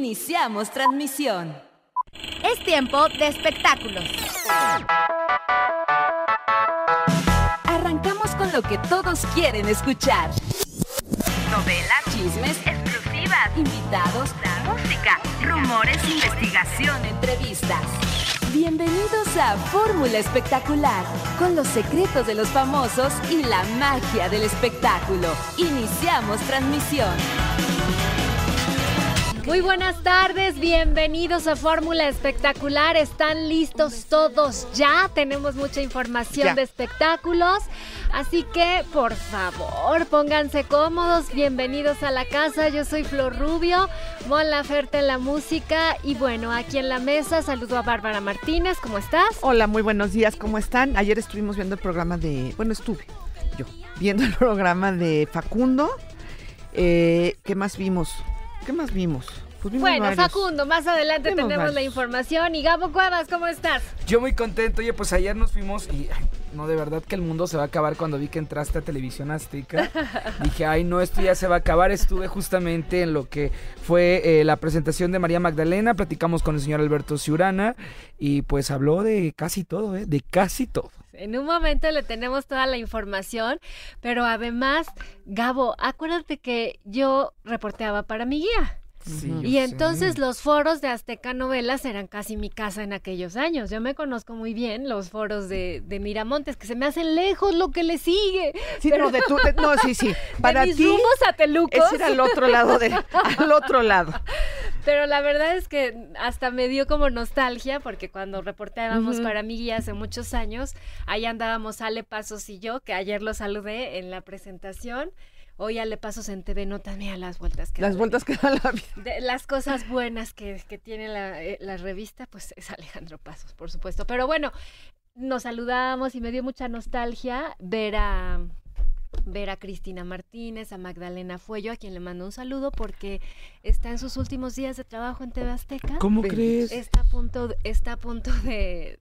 Iniciamos transmisión. Es tiempo de espectáculos. Arrancamos con lo que todos quieren escuchar. Novelas, chismes, exclusivas, invitados, la música, rumores, investigación, entrevistas. Bienvenidos a Fórmula Espectacular, con los secretos de los famosos y la magia del espectáculo. Iniciamos transmisión. Muy buenas tardes, bienvenidos a Fórmula Espectacular. ¿Están listos todos ya? Tenemos mucha información de espectáculos, así que por favor, pónganse cómodos. Bienvenidos a la casa. Yo soy Flor Rubio, Mola Laferte en la música y bueno, aquí en la mesa saludo a Bárbara Martínez. ¿Cómo estás? Hola, muy buenos días. ¿Cómo están? Ayer estuvimos viendo el programa de, bueno, estuve yo viendo el programa de Facundo. Eh, ¿Qué más vimos? ¿Qué más pues vimos? bueno, varios. Facundo, más adelante tenemos la información. Y Gabo Cuevas, ¿cómo estás? Yo muy contento. Oye, pues ayer nos fuimos y... no, de verdad que el mundo se va a acabar cuando vi que entraste a Televisión Azteca. Dije, ay, no, esto ya se va a acabar. Estuve justamente en lo que fue eh, la presentación de María Magdalena. Platicamos con el señor Alberto Ciurana y pues habló de casi todo, ¿eh? De casi todo. En un momento le tenemos toda la información, pero además, Gabo, acuérdate que yo reporteaba para mi guía y entonces los foros de Azteca Novelas eran casi mi casa en aquellos años. Yo me conozco muy bien los foros de, Miramontes, que se me hacen lejos lo que le sigue. Sí, pero... de tú, no, sí, sí. Para ti. a Teluco Ese era el otro lado de al otro lado. Pero la verdad es que hasta me dio como nostalgia, porque cuando reportábamos para mi guía hace muchos años, ahí andábamos Ale Pasos y yo, que ayer lo saludé en la presentación. Hoy ya le pasos en TV Notas, mira las vueltas que las vueltas que da la vida. las cosas buenas que, tiene la, eh, la revista, pues es Alejandro Pasos, por supuesto. Pero bueno, nos saludamos y me dio mucha nostalgia ver a ver a Cristina Martínez, a Magdalena Fuello, a quien le mando un saludo porque está en sus últimos días de trabajo en TV ¿Cómo crees? Está a punto, está a punto de,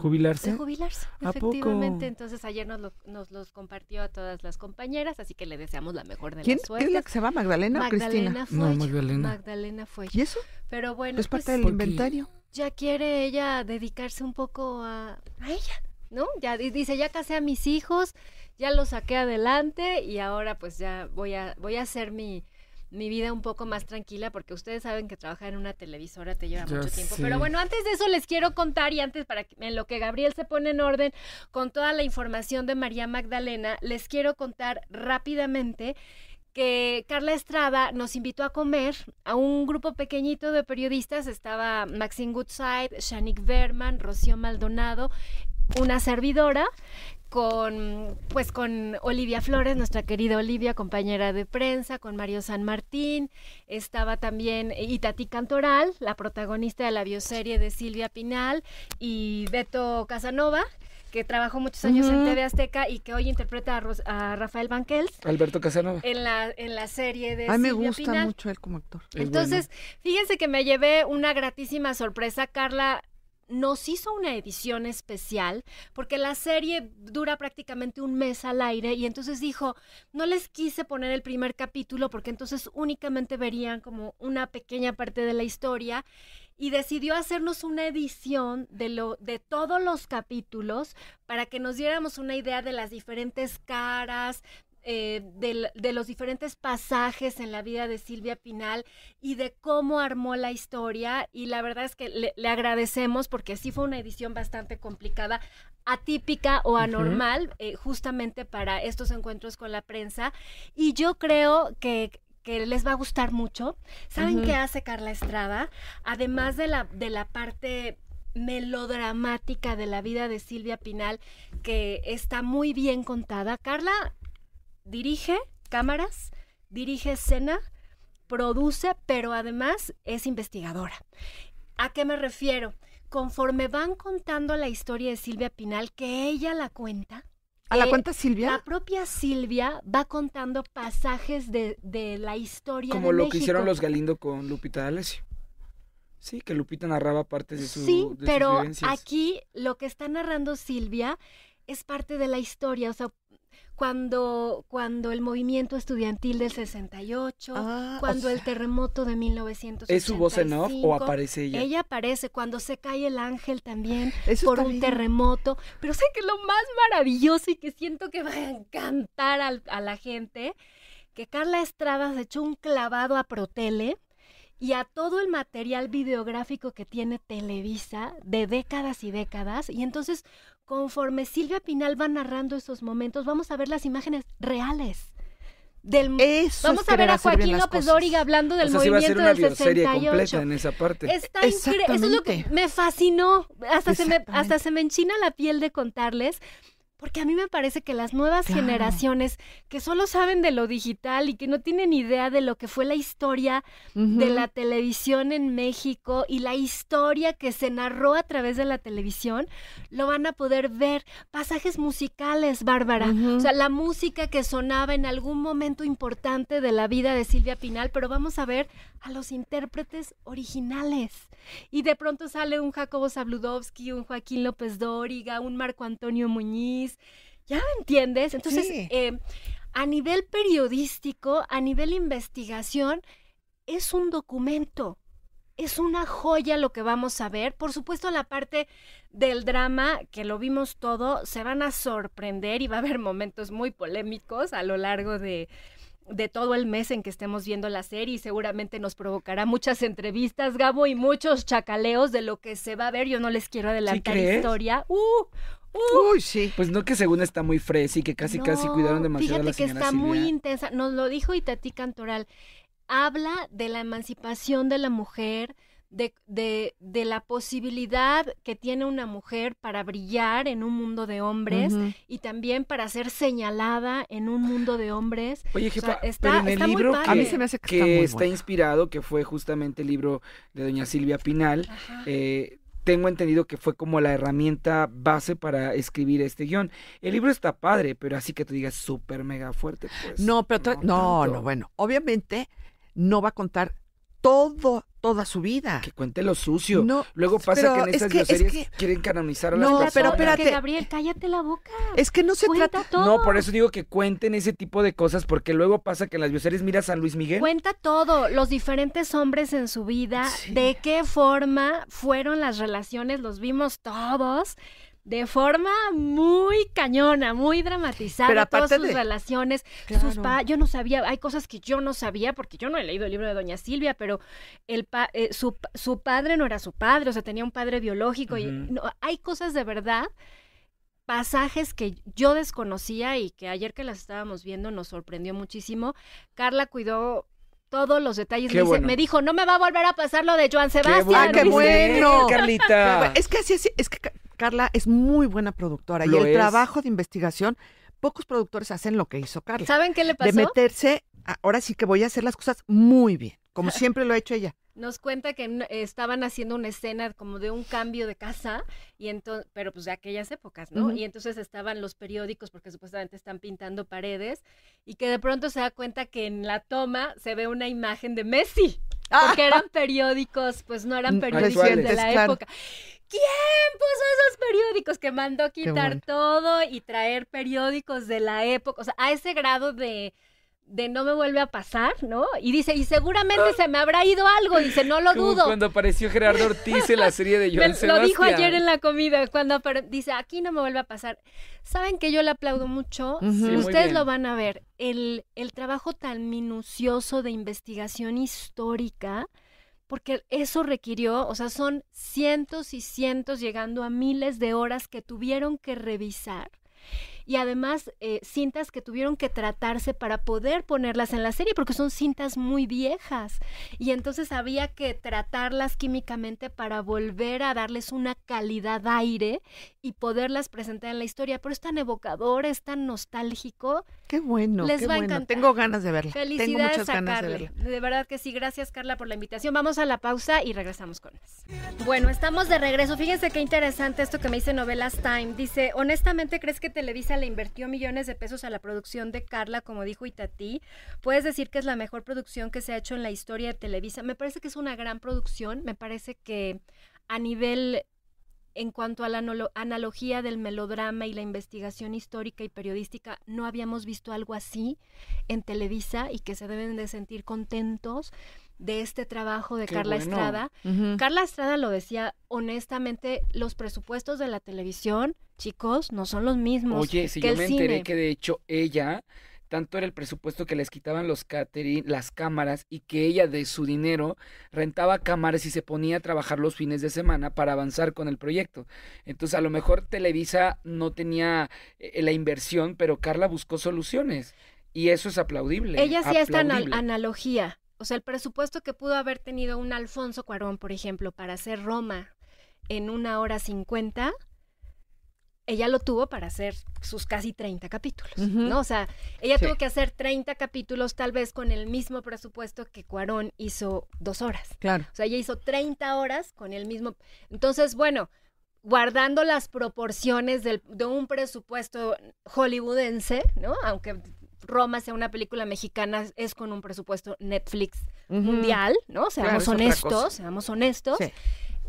jubilarse. De jubilarse, efectivamente. Entonces ayer nos, nos, los compartió a todas las compañeras, así que le deseamos la mejor de las ¿Quién es la que se va? ¿Magdalena, o Cristina? Magdalena. Fuello. ¿Y eso? Pero bueno. Es parte pues, del inventario. Ya quiere ella dedicarse un poco a, a ella. ¿no? Ya dice, ya casé a mis hijos, ya lo saqué adelante y ahora pues ya voy a, voy a hacer mi, mi vida un poco más tranquila porque ustedes saben que trabajar en una televisora te lleva mucho tiempo. Pero bueno, antes de eso les quiero contar y antes para que, en lo que Gabriel se pone en orden con toda la información de María Magdalena, les quiero contar rápidamente que Carla Estrada nos invitó a comer a un grupo pequeñito de periodistas. Estaba Maxine Goodside, Shanik Berman, Rocío Maldonado, una servidora con pues con Olivia Flores, nuestra querida Olivia, compañera de prensa, con Mario San Martín, estaba también Itati Cantoral, la protagonista de la bioserie de Silvia Pinal y Beto Casanova, que trabajó muchos años en TV Azteca y que hoy interpreta a, Rafael Banquels. Alberto Casanova. En la, en la serie de... A me gusta mucho él como actor. Entonces, fíjense que me llevé una gratísima sorpresa. Carla nos hizo una edición especial porque la serie dura prácticamente un mes al aire y entonces dijo, no les quise poner el primer capítulo porque entonces únicamente verían como una pequeña parte de la historia y decidió hacernos una edición de lo de todos los capítulos para que nos diéramos una idea de las diferentes caras, eh, de, los diferentes pasajes en la vida de Silvia Pinal y de cómo armó la historia. Y la verdad es que le, agradecemos porque sí fue una edición bastante complicada atípica o anormal eh, justamente para estos encuentros con la prensa y yo creo que les va a gustar mucho. ¿Saben qué hace Carla Estrada? Además de la, de la parte melodramática de la vida de Silvia Pinal, que está muy bien contada. Carla dirige cámaras, dirige escena, produce, pero además es investigadora. ¿A qué me refiero? Conforme van contando la historia de Silvia Pinal, que ella la cuenta. ¿A la eh, cuenta Silvia? La propia Silvia va contando pasajes de, de la historia. Como lo que hicieron los Galindo con Lupita D'Alessio. Sí, que Lupita narraba partes de su Sí, pero aquí lo que está narrando Silvia es parte de la historia. O sea, cuando, cuando el movimiento estudiantil del 68, ah, cuando el terremoto de 1985. ¿Es su voz en off o aparece ella? Ella aparece cuando se cae el ángel también por un terremoto. Pero sé que lo más maravilloso y que siento que va a encantar a la gente, que Carla Estrada se echó un clavado a Protele y a todo el material videográfico que tiene Televisa de décadas y décadas. Y entonces conforme Silvia Pinal va narrando esos momentos, vamos a ver las imágenes reales. Del, Eso vamos a ver a Joaquín López Dóriga hablando del movimiento del 68. completa en esa parte. Está increíble, eso es lo que me fascinó, hasta se me hasta se me enchina la piel de contarles porque a mí me parece que las nuevas generaciones que solo saben de lo digital y que no tienen idea de lo que fue la historia de la televisión en México y la historia que se narró a través de la televisión, lo van a poder ver. Pasajes musicales, Bárbara. O sea, la música que sonaba en algún momento importante de la vida de Silvia Pinal, pero vamos a ver a los intérpretes originales. Y de pronto sale un Jacobo Zabludowski, un Joaquín López Dóriga, un Marco Antonio Muñiz ¿Ya me entiendes? Entonces, eh, a nivel periodístico, a nivel investigación, es un documento. Es una joya lo que vamos a ver. Por supuesto, la parte del drama, que lo vimos todo, se van a sorprender y va a haber momentos muy polémicos a lo largo de, de todo el mes en que estemos viendo la serie y seguramente nos provocará muchas entrevistas, Gabo, y muchos chacaleos de lo que se va a ver. Yo no les quiero adelantar la historia. ¡Uh! Uh, Uy, sí. Pues no que según está muy fresa y que casi casi cuidaron demasiado a la Fíjate que está muy intensa. Nos lo dijo Itatí Cantoral. Habla de la emancipación de la mujer, de, de, la posibilidad que tiene una mujer para brillar en un mundo de hombres y también para ser señalada en un mundo de hombres. Oye, está, pero en libro que, a mí se me hace que, está, está inspirado, que fue justamente el libro de doña Silvia Pinal, eh, tengo entendido que fue como la herramienta base para escribir este guión. El libro está padre, pero así que tú digas súper mega fuerte. Pues, no, pero no, no, no, bueno, obviamente no va a contar todo toda su vida. Que cuente lo sucio. No, Luego pasa que en esas es quieren canonizar a las no, pero espérate. que, Gabriel, cállate la boca. Es que no se trata... Todo. No, por eso digo que cuenten ese tipo de cosas, porque luego pasa que en las bioseries mira a San Luis Miguel. Cuenta todo, los diferentes hombres en su vida, de qué forma fueron las relaciones, los vimos todos de forma muy cañona, muy dramatizada todas sus relaciones, sus yo no sabía, hay cosas que yo no sabía porque yo no he leído el libro de doña Silvia, pero el eh, su, padre no era su padre, o sea, tenía un padre biológico y hay cosas de verdad pasajes que yo desconocía y que ayer que las estábamos viendo nos sorprendió muchísimo. Carla cuidó todos los detalles. Me, dijo, no me va a volver a pasar lo de Joan Sebastián. Qué bueno, Carlita. Es que así, así, es que Carla es muy buena productora y el trabajo de investigación, pocos productores hacen lo que hizo Carla. ¿Saben qué le pasó? De meterse, ahora sí que voy a hacer las cosas muy bien, como siempre lo ha hecho ella. Nos cuenta que estaban haciendo una escena como de un cambio de casa, y entonces, pero pues de aquellas épocas, ¿no? Y entonces estaban los periódicos, porque supuestamente están pintando paredes, y que de pronto se da cuenta que en la toma se ve una imagen de Messi. Ah. porque eran periódicos, pues no eran mm, periódicos de la época. ¿Quién puso esos periódicos que mandó quitar todo y traer periódicos de la época? O sea, a ese grado de, de no me vuelve a pasar, ¿no? Y dice, y seguramente ah. se me habrá ido algo, dice, no lo dudo. Cuando apareció Gerardo Ortiz en la serie de Joan Sebastián. Lo dijo ayer en la comida, cuando dice, aquí no me vuelve a pasar. Saben que yo le aplaudo mucho, ustedes lo van a ver, el, el trabajo tan minucioso de investigación histórica, porque eso requirió, o sea, son cientos y cientos, llegando a miles de horas que tuvieron que revisar y además eh, cintas que tuvieron que tratarse para poder ponerlas en la serie porque son cintas muy viejas y entonces había que tratarlas químicamente para volver a darles una calidad de aire y poderlas presentar en la historia, pero es tan evocador, es tan nostálgico Qué bueno, Les qué va bueno. Encantar. Tengo ganas de verla. Felicidades Tengo muchas ganas de verla. De verdad que sí, gracias Carla por la invitación. Vamos a la pausa y regresamos con más. Bueno, estamos de regreso. Fíjense qué interesante esto que me dice Novelas Time. Dice, "¿Honestamente crees que Televisa le invirtió millones de pesos a la producción de Carla, como dijo Itatí? ¿Puedes decir que es la mejor producción que se ha hecho en la historia de Televisa?" Me parece que es una gran producción, me parece que a nivel en cuanto a la analogía del melodrama y la investigación histórica y periodística, no habíamos visto algo así en Televisa y que se deben de sentir contentos de este trabajo de Carla Estrada. Carla Estrada lo decía honestamente, los presupuestos de la televisión, chicos, no son los mismos. Oye, si yo me enteré que de hecho ella tanto era el presupuesto que les quitaban los catering, las cámaras y que ella de su dinero rentaba cámaras y se ponía a trabajar los fines de semana para avanzar con el proyecto. Entonces a lo mejor Televisa no tenía eh, la inversión, pero Carla buscó soluciones y eso es aplaudible. Ella hacía esta analogía. O sea, el presupuesto que pudo haber tenido un Alfonso Cuarón, por ejemplo, para hacer Roma en una hora cincuenta, ella lo tuvo para hacer sus casi 30 capítulos, ¿no? O sea, ella tuvo que hacer 30 capítulos tal vez con el mismo presupuesto que Cuarón hizo dos horas. Claro. O sea, ella hizo 30 horas con el mismo... Entonces, bueno, guardando las proporciones del, de un presupuesto hollywoodense, ¿no? Aunque Roma sea una película mexicana, es con un presupuesto Netflix mundial, ¿no? Seamos honestos, seamos honestos.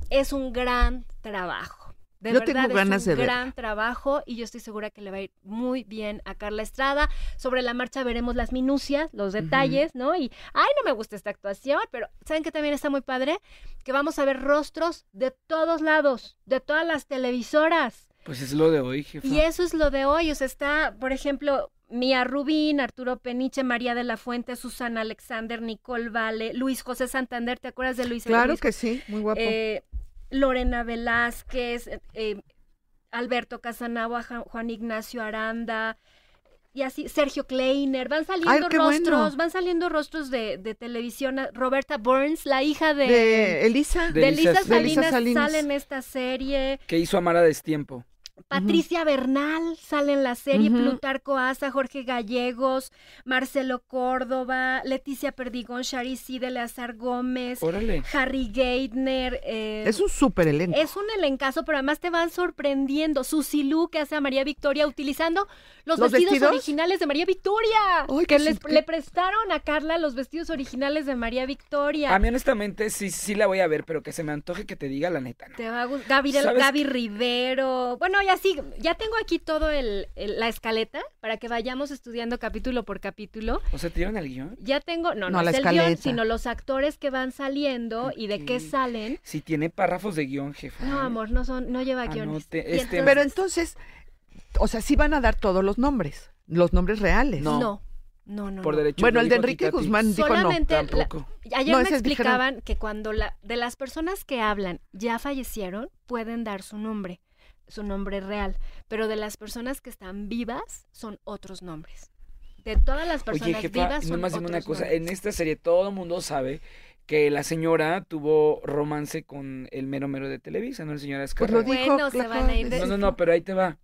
Es un gran trabajo. De yo tengo ganas es un gran trabajo y yo estoy segura que le va a ir muy bien a Carla Estrada. Sobre la marcha veremos las minucias, los detalles, ¿no? Y, ay, no me gusta esta actuación, pero ¿saben que también está muy padre? Que vamos a ver rostros de todos lados, de todas las televisoras. Pues es lo de hoy, jefa. Y eso es lo de hoy. O sea, está, por ejemplo, Mía Rubín, Arturo Peniche, María de la Fuente, Susana Alexander, Nicole Vale, Luis José Santander, ¿te acuerdas de Luis? Claro que sí, muy guapo. Eh, Lorena Velázquez, eh, eh, Alberto Casanagua, Juan Ignacio Aranda, y así, Sergio Kleiner, van saliendo rostros, van saliendo rostros de, televisión. Roberta Burns, la hija de, Elisa, Salinas, sale en esta serie. Que hizo Amara a Destiempo. Patricia Bernal sale en la serie, Plutarco Asa, Jorge Gallegos, Marcelo Córdoba, Leticia Perdigón, de Leazar Gómez, Harry Gaitner. Eh, es un súper elenco. Es un elencazo, pero además te van sorprendiendo. Susilú, que hace a María Victoria, utilizando los, vestidos, originales de María Victoria. que les, le prestaron a Carla los vestidos originales de María Victoria. A mí, honestamente, sí, sí la voy a ver, pero que se me antoje que te diga la neta. Te va a gustar. Gaby Rivero. Bueno, así, ya tengo aquí todo la escaleta para que vayamos estudiando capítulo por capítulo. O sea, ¿te el guión? Ya tengo, no, no, es el guión, sino los actores que van saliendo y de qué salen. Si tiene párrafos de guión, jefe. No, amor, no son, no lleva guión este, Pero entonces, o sea, sí van a dar todos los nombres, los nombres reales. no. no. No, no. Por bueno, el de Enrique Guzmán dijo no. Tampoco. ayer me explicaban que cuando la, de las personas que hablan ya fallecieron, pueden dar su nombre su nombre real, pero de las personas que están vivas son otros nombres. De todas las personas Oye, jefa, vivas no nomás otros una cosa, en esta serie todo el mundo sabe que la señora tuvo romance con el mero mero de Televisa, ¿no? La señora Escarra. Por pues lo se van a ir No, no, no, pero ahí te va.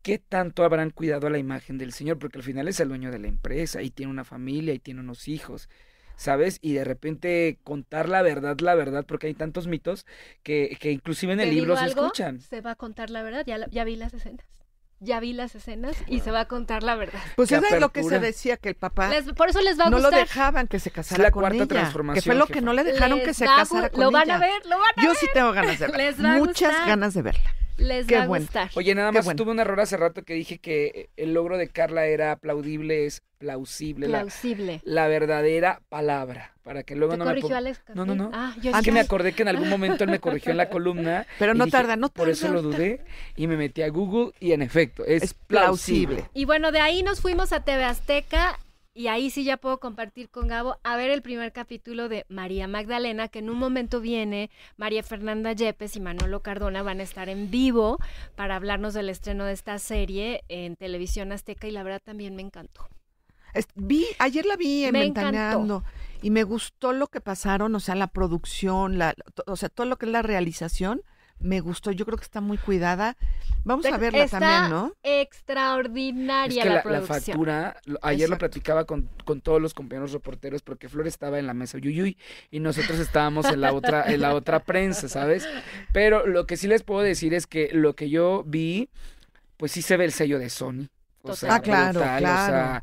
¿Qué tanto habrán cuidado a la imagen del señor? Porque al final es el dueño de la empresa y tiene una familia y tiene unos hijos. ¿sabes? Y de repente contar la verdad, la verdad, porque hay tantos mitos que, que inclusive en el libro se escuchan. Se va a contar la verdad, ya, ya vi las escenas ya vi las escenas y se va a contar la verdad. Pues eso es lo que se decía que el papá. por eso no lo dejaban que se casara la cuarta transformación. Que fue lo que no le dejaron que se casara con ella. Lo van a ver, lo van a ver. Yo sí tengo ganas de verla. Muchas ganas de verla les va a gustar. Oye, nada más tuve un error hace rato que dije que el logro de Carla era aplaudible, es plausible. Plausible. La, verdadera palabra. Para que luego no corrigió me Alex No, no, no. Ah, yo que me acordé que en algún momento él me corrigió en la columna. Pero no tarda, no tarda. Por eso lo dudé y me metí a Google y en efecto, es, plausible. Y bueno, de ahí nos fuimos a TV Azteca y ahí sí ya puedo compartir con Gabo a ver el primer capítulo de María Magdalena, que en un momento viene María Fernanda Yepes y Manolo Cardona van a estar en vivo para hablarnos del estreno de esta serie en televisión azteca y la verdad también me encantó. vi, ayer la vi en Ventaneando y me gustó lo que pasaron, o sea, la producción, la, o sea, todo lo que es la realización me gustó, yo creo que está muy cuidada. Vamos a verla también, ¿no? Extraordinaria la, la factura, ayer lo platicaba con, todos los compañeros reporteros porque Flor estaba en la mesa y nosotros estábamos en la otra en la otra prensa, ¿sabes? Pero lo que sí les puedo decir es que lo que yo vi pues sí se ve el sello de Sony. O ah, claro, claro. O sea,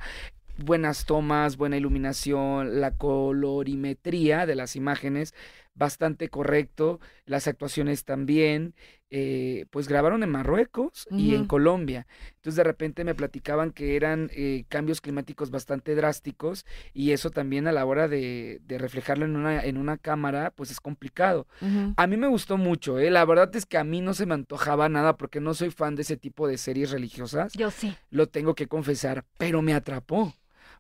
buenas tomas, buena iluminación, la colorimetría de las imágenes bastante correcto, las actuaciones también, eh, pues grabaron en Marruecos y en Colombia. Entonces de repente me platicaban que eran eh, cambios climáticos bastante drásticos y eso también a la hora de, de reflejarlo en una, en una cámara, pues es complicado. A mí me gustó mucho, eh, la verdad es que a mí no se me antojaba nada porque no soy fan de ese tipo de series religiosas. Yo sí. Lo tengo que confesar, pero me atrapó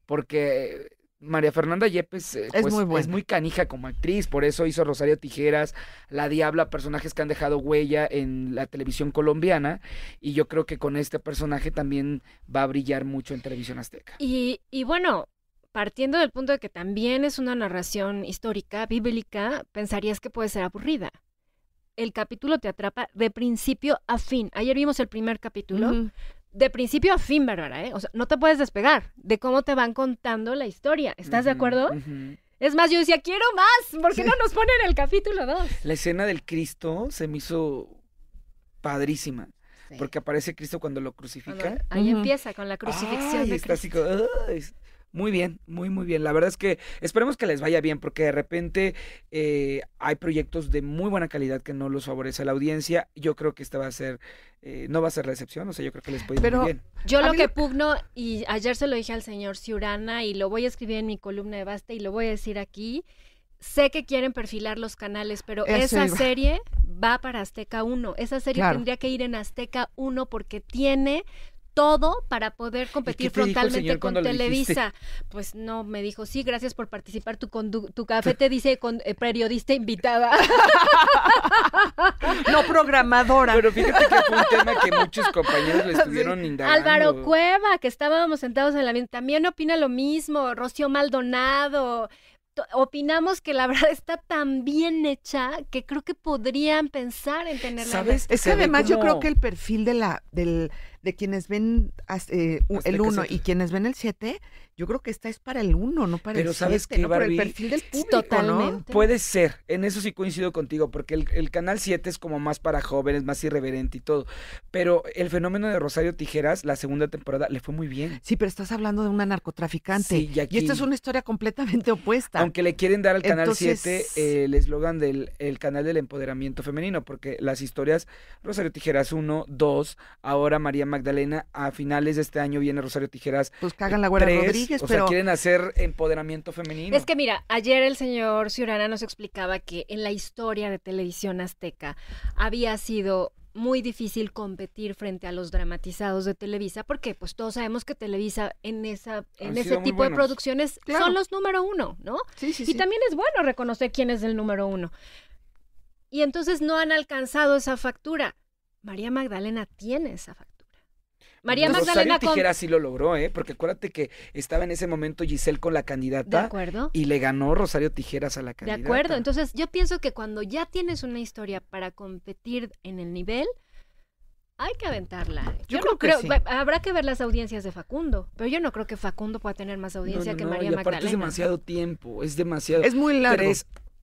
porque María Fernanda Yepes eh, es, pues, muy es muy canija como actriz, por eso hizo Rosario Tijeras, La Diabla, personajes que han dejado huella en la televisión colombiana y yo creo que con este personaje también va a brillar mucho en televisión azteca. Y, bueno, partiendo del punto de que también es una narración histórica, bíblica, pensarías que puede ser aburrida. El capítulo te atrapa de principio a fin. Ayer vimos el primer capítulo de principio a fin, Bárbara, ¿eh? O sea, no te puedes despegar de cómo te van contando la historia. ¿Estás de acuerdo? Es más, yo decía, quiero más. ¿Por qué no nos ponen el capítulo 2? La escena del Cristo se me hizo padrísima. Porque aparece Cristo cuando lo crucifica. ahí empieza con la crucifixión. Está así, muy bien, muy, muy bien. La verdad es que esperemos que les vaya bien, porque de repente eh, hay proyectos de muy buena calidad que no los favorece la audiencia. Yo creo que esta va a ser, eh, no va a ser la excepción, o sea, yo creo que les puede ir Pero muy bien. Yo lo que pugno, y ayer se lo dije al señor Ciurana, y lo voy a escribir en mi columna de Basta, y lo voy a decir aquí, sé que quieren perfilar los canales, pero esa serie va para Azteca 1. Esa serie tendría que ir en Azteca 1 porque tiene todo para poder competir frontalmente con Televisa. Pues no, me dijo, sí, gracias por participar, tu, café te dice con, eh, periodista invitada. no programadora. Pero fíjate que fue un tema que muchos compañeros le estuvieron Álvaro Cueva, que estábamos sentados en la también opina lo mismo, Rocío Maldonado, opinamos que la verdad está tan bien hecha que creo que podrían pensar en tenerla. ¿Sabes? Es que además yo creo que el perfil de la del de quienes ven eh, el 1 y quienes ven el 7 yo creo que esta es para el uno, no para Pero el sabes que, ¿no? Por el perfil del público, totalmente. ¿no? Puede ser, en eso sí coincido contigo, porque el, canal 7 es como más para jóvenes, más irreverente y todo. Pero el fenómeno de Rosario Tijeras, la segunda temporada, le fue muy bien. Sí, pero estás hablando de una narcotraficante. y, aquí... esta es una historia completamente opuesta. Aunque le quieren dar al canal 7 eh, el eslogan del canal del empoderamiento femenino, porque las historias, Rosario Tijeras 1, 2, ahora María Magdalena, a finales de este año viene Rosario Tijeras. Pues cagan la guardia o pero... sea, quieren hacer empoderamiento femenino. Es que mira, ayer el señor Ciurana nos explicaba que en la historia de televisión azteca había sido muy difícil competir frente a los dramatizados de Televisa, porque pues todos sabemos que Televisa en esa en ese tipo de producciones son los número uno, ¿no? Sí, sí, y también es bueno reconocer quién es el número uno. Y entonces no han alcanzado esa factura. María Magdalena tiene esa factura. María Magdalena Tijera sí lo logró, ¿eh? Porque acuérdate que estaba en ese momento Giselle con la candidata. De acuerdo. Y le ganó Rosario Tijeras a la candidata. De acuerdo. Entonces, yo pienso que cuando ya tienes una historia para competir en el nivel, hay que aventarla. Yo, creo no creo, que habrá que ver las audiencias de Facundo, pero yo no creo que Facundo pueda tener más audiencia que María Magdalena. Es demasiado tiempo, es demasiado. Es muy largo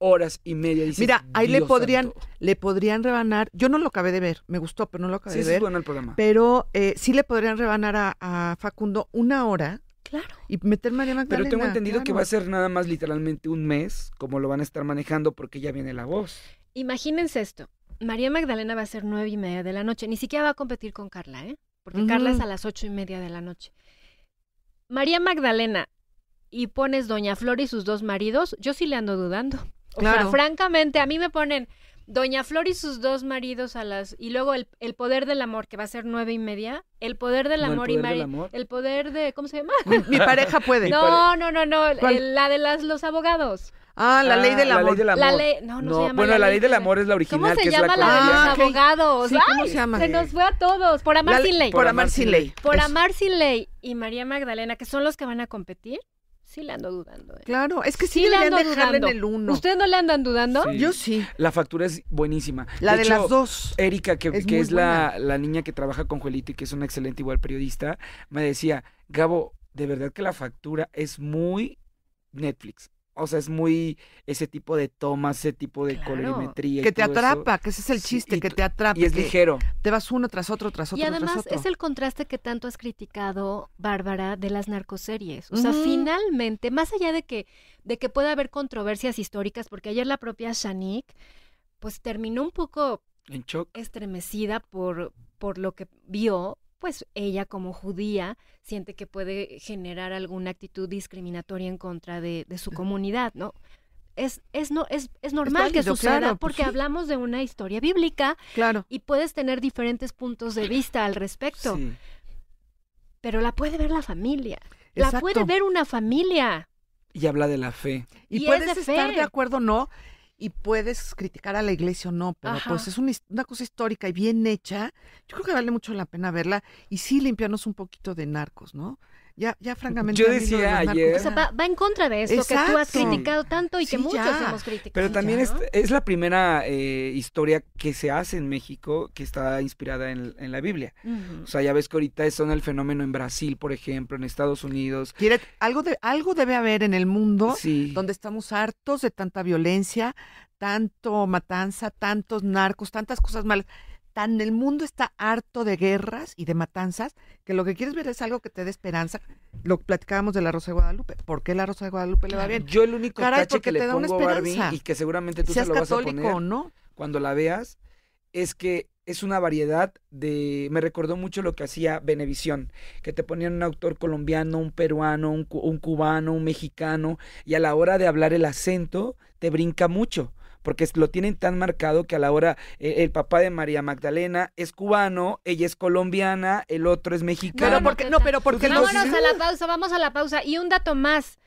horas y media. Mira, ahí le podrían, le podrían rebanar. Yo no lo acabé de ver, me gustó, pero no lo acabé de ver. Sí, bueno el programa. Pero eh, sí le podrían rebanar a, Facundo una hora. Claro. Y meter María Magdalena. Pero tengo entendido que va a ser nada más literalmente un mes, como lo van a estar manejando, porque ya viene la voz. Imagínense esto. María Magdalena va a ser nueve y media de la noche. Ni siquiera va a competir con Carla, ¿eh? Porque Carla es a las ocho y media de la noche. María Magdalena y pones Doña Flor y sus dos maridos, yo sí le ando dudando. Claro. sea, francamente, a mí me ponen Doña Flor y sus dos maridos a las. Y luego el, el poder del amor, que va a ser nueve y media. El poder del, amor, y del El poder de. ¿Cómo se llama? Mi pareja puede. No, no, no, no. la de las, los abogados. Ah, la ley ah, del amor. La ley no, no, se llama. Bueno, la, ley, del amor es la original. ¿Cómo se llama la, de los ah, abogados? ¿Cómo se llama? Se nos fue a todos. Por amar sin ley. Por, amar sin ley. Por amar sin ley y María Magdalena, que son los que van a competir. Sí le ando dudando. ¿eh? Claro, es que sí, le ando dudando. en el uno. ¿Ustedes no le andan dudando? Yo sí. La factura es buenísima. La de, las dos. Erika, que es, que es la, niña que trabaja con Juelito y que es una excelente igual periodista, me decía, Gabo, de verdad que la factura es muy Netflix o sea, es muy ese tipo de tomas, ese tipo de colorimetría. Que te atrapa, que ese es el chiste, que te atrapa. Y es ligero. Te vas uno tras otro, tras otro. Y además es el contraste que tanto has criticado, Bárbara, de las narcoseries. O sea, finalmente, más allá de que, de que pueda haber controversias históricas, porque ayer la propia Shanique, pues terminó un poco en estremecida por, por lo que vio pues ella como judía siente que puede generar alguna actitud discriminatoria en contra de, su comunidad, ¿no? Es, es, no, es, es normal que suceda claro, porque hablamos de una historia bíblica claro. y puedes tener diferentes puntos de vista al respecto. Pero la puede ver la familia. La puede ver una familia. Y habla de la fe. Y, puedes estar de acuerdo o no y puedes criticar a la iglesia o no, pero pues es una, una, cosa histórica y bien hecha. Yo creo que vale mucho la pena verla y sí limpiarnos un poquito de narcos, ¿no? Ya, ya francamente. Yo decía ayer. O sea, va, en contra de eso que tú has criticado tanto y que muchos hemos criticado. Pero también es, la primera eh, historia que se hace en México que está inspirada en, la Biblia. O sea, ya ves que ahorita son el fenómeno en Brasil, por ejemplo, en Estados Unidos. ¿Quiere, algo, algo debe haber en el mundo donde estamos hartos de tanta violencia, tanto matanza, tantos narcos, tantas cosas malas tan el mundo está harto de guerras y de matanzas que lo que quieres ver es algo que te dé esperanza. Lo platicábamos de la Rosa de Guadalupe. ¿por qué la Rosa de Guadalupe le va bien? Yo el único que le da pongo una Barbie y que seguramente tú te lo vas a poner ¿no? cuando la veas es que es una variedad de me recordó mucho lo que hacía Benevisión, que te ponían un autor colombiano, un peruano, un, un cubano, un mexicano y a la hora de hablar el acento te brinca mucho porque lo tienen tan marcado que a la hora eh, el papá de María Magdalena es cubano, ella es colombiana, el otro es mexicano. No, pero porque, no, vámonos a la pausa, vamos a la pausa. Y un dato más,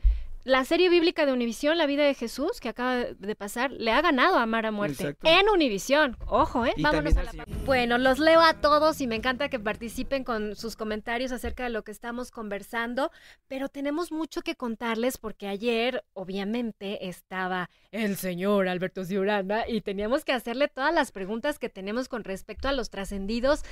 la serie bíblica de Univisión, La vida de Jesús, que acaba de pasar, le ha ganado a Amar a Muerte en Univisión. Ojo, ¿eh? Vámonos a la... Bueno, los leo a todos y me encanta que participen con sus comentarios acerca de lo que estamos conversando, pero tenemos mucho que contarles porque ayer, obviamente, estaba el señor Alberto Ciuranda y teníamos que hacerle todas las preguntas que tenemos con respecto a los trascendidos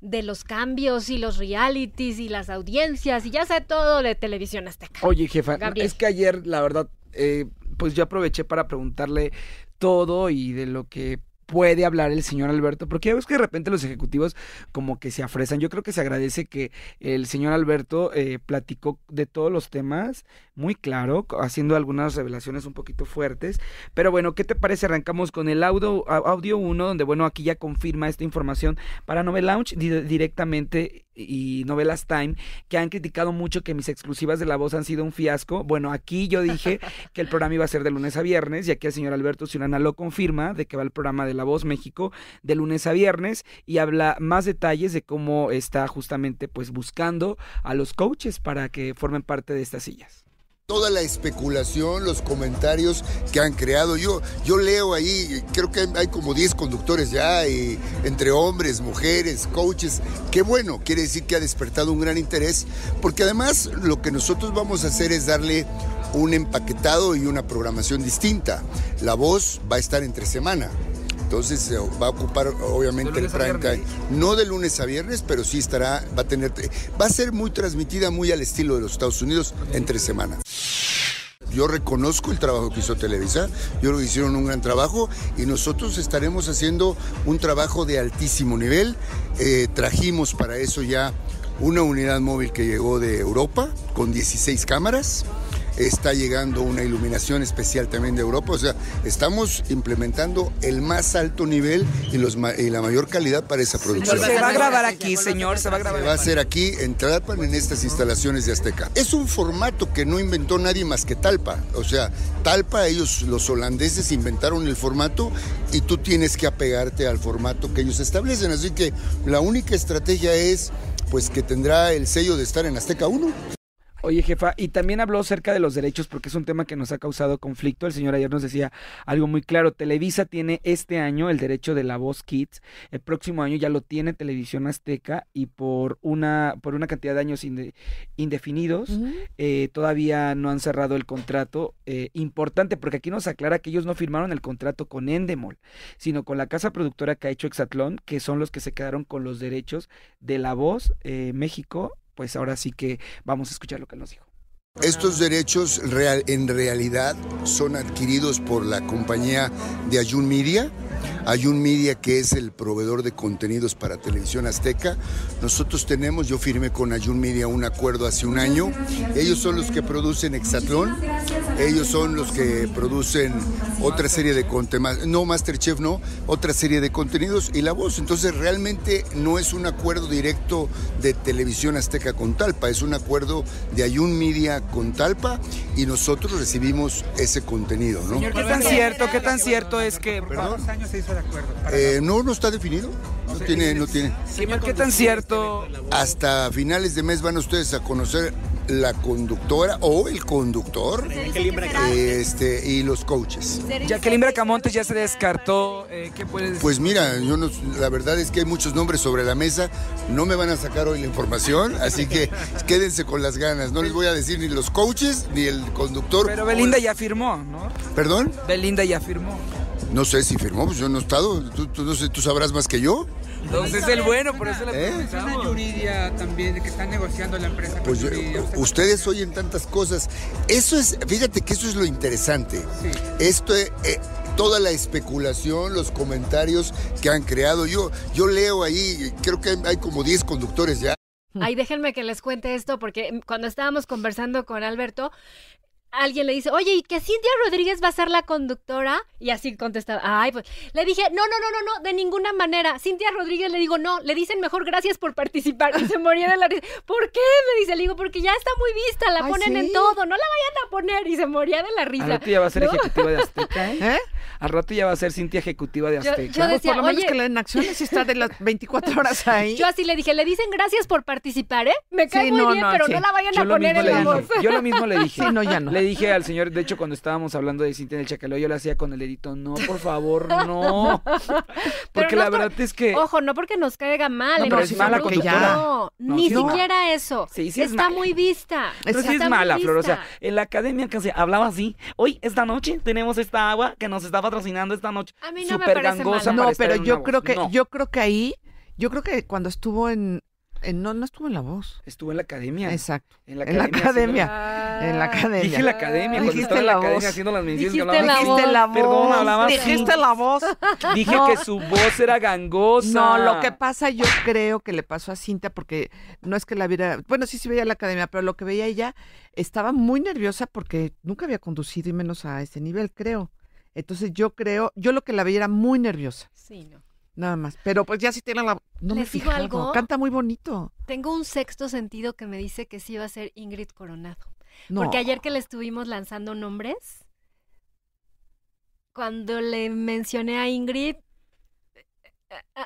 de los cambios y los realities y las audiencias y ya sé todo de televisión hasta acá. Oye, jefa, es que ayer la verdad, eh, pues yo aproveché para preguntarle todo y de lo que puede hablar el señor Alberto, porque ya ves que de repente los ejecutivos como que se afresan. Yo creo que se agradece que el señor Alberto eh, platicó de todos los temas muy claro, haciendo algunas revelaciones un poquito fuertes. Pero bueno, ¿qué te parece? Arrancamos con el audio, audio 1, donde bueno, aquí ya confirma esta información para Novel directamente y Novelas Time, que han criticado mucho que mis exclusivas de La Voz han sido un fiasco. Bueno, aquí yo dije que el programa iba a ser de lunes a viernes y aquí el señor Alberto Ciurana lo confirma de que va el programa de La Voz México de lunes a viernes y habla más detalles de cómo está justamente pues buscando a los coaches para que formen parte de estas sillas toda la especulación, los comentarios que han creado. Yo, yo leo ahí, creo que hay como 10 conductores ya, entre hombres, mujeres, coaches. Qué bueno, quiere decir que ha despertado un gran interés, porque además lo que nosotros vamos a hacer es darle un empaquetado y una programación distinta. La voz va a estar entre semana. Entonces eh, va a ocupar obviamente el prime No de lunes a viernes, pero sí estará, va a tener, va a ser muy transmitida, muy al estilo de los Estados Unidos, entre semanas. Yo reconozco el trabajo que hizo Televisa, yo creo que hicieron un gran trabajo y nosotros estaremos haciendo un trabajo de altísimo nivel. Eh, trajimos para eso ya una unidad móvil que llegó de Europa con 16 cámaras está llegando una iluminación especial también de Europa. O sea, estamos implementando el más alto nivel y, la mayor calidad para esa producción. Se va a grabar aquí, señor, se va a grabar. Se va a hacer aquí en Tlalpan, en estas instalaciones de Azteca. Es un formato que no inventó nadie más que Talpa. O sea, Talpa, ellos, los holandeses, inventaron el formato y tú tienes que apegarte al formato que ellos establecen. Así que la única estrategia es pues que tendrá el sello de estar en Azteca 1. Oye, jefa, y también habló acerca de los derechos, porque es un tema que nos ha causado conflicto. El señor ayer nos decía algo muy claro. Televisa tiene este año el derecho de la voz Kids. El próximo año ya lo tiene Televisión Azteca y por una, por una cantidad de años indefinidos, eh, todavía no han cerrado el contrato. Eh, importante, porque aquí nos aclara que ellos no firmaron el contrato con Endemol, sino con la casa productora que ha hecho Exatlón, que son los que se quedaron con los derechos de la voz eh, México pues ahora sí que vamos a escuchar lo que nos dijo. Estos derechos en realidad son adquiridos por la compañía de Ayun Media. Ayun Media, que es el proveedor de contenidos para televisión azteca. Nosotros tenemos, yo firmé con Ayun Media un acuerdo hace un año. Ellos son los que producen Exatlón, ellos son los que producen otra serie de contenidos, no Masterchef, no, otra serie de contenidos y La Voz. Entonces realmente no es un acuerdo directo de televisión azteca con Talpa, es un acuerdo de Ayun Media con Talpa y nosotros recibimos ese contenido. Señor, ¿qué tan cierto, qué tan cierto es que... ¿Cuántos años se hizo el acuerdo? Eh, no, no está definido. No tiene, no tiene. Señor, ¿qué tan cierto? Hasta finales de mes van ustedes a conocer la conductora o el conductor este, y los coaches. Ya que Jacqueline Camontes ya se descartó. Eh, ¿Qué puedes Pues mira, yo la verdad es que hay muchos nombres sobre la mesa. No me van a sacar hoy la información, así que quédense con las ganas. No les voy a decir ni los coaches ni el conductor. Pero Belinda ya firmó, ¿no? ¿Perdón? Belinda ya firmó. No sé si firmó, pues yo no he estado. Tú, sé tú sabrás más que yo. Entonces pues, es el bueno, por eso la ¿Eh? Es también, que están negociando la empresa. Pues ustedes oyen tantas cosas. Eso es, fíjate que eso es lo interesante. Esto eh, eh, toda la especulación, los comentarios que han creado. Yo, yo leo ahí, creo que hay como 10 conductores ya. Ay, déjenme que les cuente esto, porque cuando estábamos conversando con Alberto, alguien le dice, oye, ¿y que Cintia Rodríguez va a ser la conductora? Y así contestaba, ay, pues le dije, no, no, no, no, no, de ninguna manera. Cintia Rodríguez le digo, no, le dicen mejor gracias por participar. Y se moría de la risa. ¿Por qué? Me dice, le digo, porque ya está muy vista, la ponen en todo, no la vayan a poner. Y se moría de la risa. La tía va a ser ejecutiva de ¿Eh? ¿Eh? Al rato ya va a ser Cintia ejecutiva de Azteca. por lo menos que la en está de las 24 horas ahí. Yo así le dije, le dicen gracias por participar, ¿eh? Me cae muy no, bien, pero no la vayan yo a poner en la voz. Yo lo mismo le dije. Sí, no, ya no. Le dije al señor, de hecho, cuando estábamos hablando de Cintia en el Chacaleo, yo le hacía con el dedito, no, por favor, no. Porque la verdad es que. Ojo, no porque nos caiga mal, no, pero es mala ya. No, ni siquiera eso. Sí, sí está muy vista. es mala, Flor. O sea, en la academia que se hablaba así, hoy, esta noche, tenemos esta agua que nos estaba patrocinando esta noche. A mí no me parece gangosa. No, pero yo creo que, yo creo que ahí, yo creo que cuando estuvo en, no, no estuvo en la voz. Estuvo en la academia. Exacto. En la academia. En la academia. la Dije la academia. dijiste la, en la voz. academia haciendo las la la voz. Dije que su voz era gangosa. No, lo que pasa yo creo que le pasó a Cinta porque no es que la viera. Bueno, sí, sí veía la academia, pero lo que veía ella estaba muy nerviosa porque nunca había conducido y menos a este nivel, creo. Entonces yo creo, yo lo que la veía era muy nerviosa. Sí, no. Nada más. Pero pues ya si tiene la... No me fijo algo. Canta muy bonito. Tengo un sexto sentido que me dice que sí va a ser Ingrid Coronado. Porque ayer que le estuvimos lanzando nombres, cuando le mencioné a Ingrid, eh, eh, eh,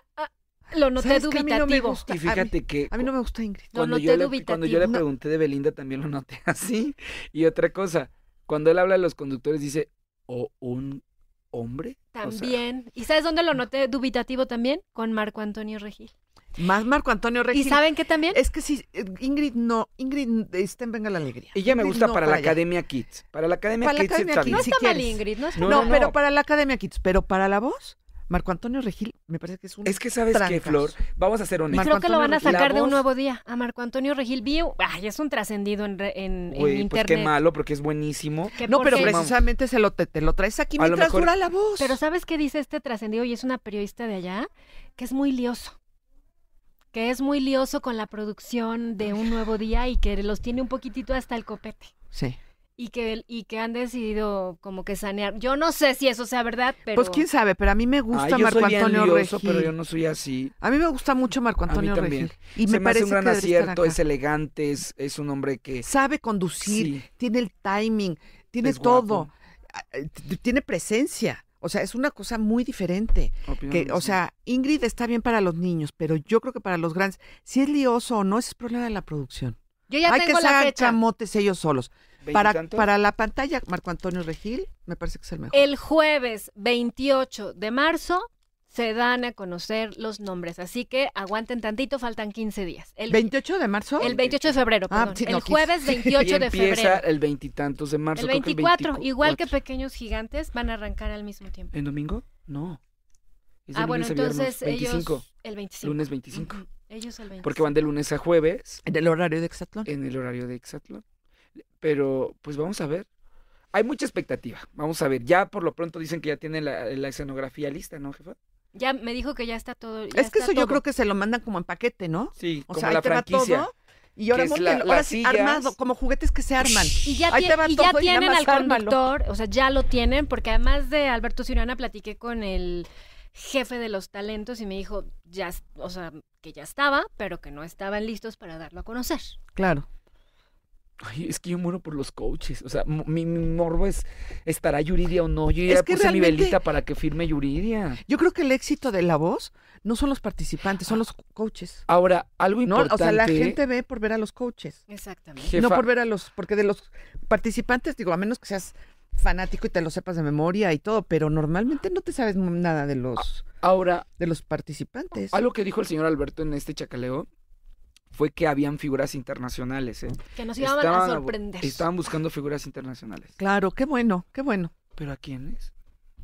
lo noté dubitativo. y fíjate que... A mí no me gusta Ingrid. Cuando, cuando yo le pregunté de Belinda también lo noté así. Y otra cosa, cuando él habla de los conductores dice, o un hombre. También. ¿Y sabes dónde lo noté dubitativo también? Con Marco Antonio Regil. Más Marco Antonio Regil. ¿Y saben qué también? Es que si Ingrid no, Ingrid, estén, venga la alegría. Ella me gusta para, la Academia Kids. Para la Academia Kids. No está mal Ingrid, no está mal. No, pero para la Academia Kids, pero para la voz. Marco Antonio Regil me parece que es un. Es que sabes qué, Flor, vamos a hacer Creo que lo van a sacar de un nuevo día. A Marco Antonio Regil, vio, uh, ay, es un trascendido en, en, internet. Pues qué malo, porque es buenísimo. No, pero precisamente se lo, te, lo traes aquí a mientras mejor... la voz. Pero ¿sabes qué dice este trascendido? Y es una periodista de allá, que es muy lioso que es muy lioso con la producción de un nuevo día y que los tiene un poquitito hasta el copete. Sí y que, y que han decidido como que sanear. Yo no sé si eso sea verdad, pues, pero... Pues quién sabe, pero a mí me gusta Marco Antonio lioso, pero yo no soy así. A mí me gusta mucho Marco Antonio también Y me, parece un gran acierto, es elegante, es, un hombre que... Sabe conducir, tiene el timing, tiene todo, ah, eh, tiene presencia. O sea, es una cosa muy diferente. Que, o sea, Ingrid está bien para los niños, pero yo creo que para los grandes, si es lioso o no, ese es problema de la producción. Yo ya Hay que la chamotes ellos solos. Para, la pantalla, Marco Antonio Regil, me parece que es el mejor. El jueves 28 de marzo se dan a conocer los nombres, así que aguanten tantito, faltan 15 días. El, ¿28 de marzo? El 28 de febrero, ah, el jueves 28 de empieza febrero. el veintitantos de marzo. El 24, igual que Pequeños Gigantes, van a arrancar al mismo tiempo. ¿En domingo? No. ah, bueno, entonces ellos el 25. Lunes 25. Ellos el 25. Porque van de lunes a jueves. En el horario de Exatlón. En el horario de Exatlón pero pues vamos a ver. Hay mucha expectativa, vamos a ver. Ya por lo pronto dicen que ya tienen la, escenografía lista, ¿no, jefa? Ya me dijo que ya está todo. es que eso yo creo que se lo mandan como en paquete, ¿no? Sí, o sea, la te Va todo, y ahora, monten, sí, armado, como juguetes que se arman. Y ya, tienen al conductor, o sea, ya lo tienen, porque además de Alberto Ciriana platiqué con el jefe de los talentos y me dijo, ya, o sea, que ya estaba, pero que no estaban listos para darlo a conocer. Claro. Ay, es que yo muero por los coaches. O sea, mi, morbo es, ¿estará Yuridia o no? Yo ya puse mi velita para que firme Yuridia. Yo creo que el éxito de La Voz no son los participantes, son los coaches. Ahora, algo importante... o sea, la gente ve por ver a los coaches. Exactamente. No por ver a los... Porque de los participantes, digo, a menos que seas fanático y te lo sepas de memoria y todo, pero normalmente no te sabes nada de los... Ahora... De los participantes. Algo que dijo el señor Alberto en este chacaleo fue que habían figuras internacionales. ¿eh? Que nos iban a sorprender. Estaban buscando figuras internacionales. Claro, qué bueno, qué bueno. ¿Pero a quiénes?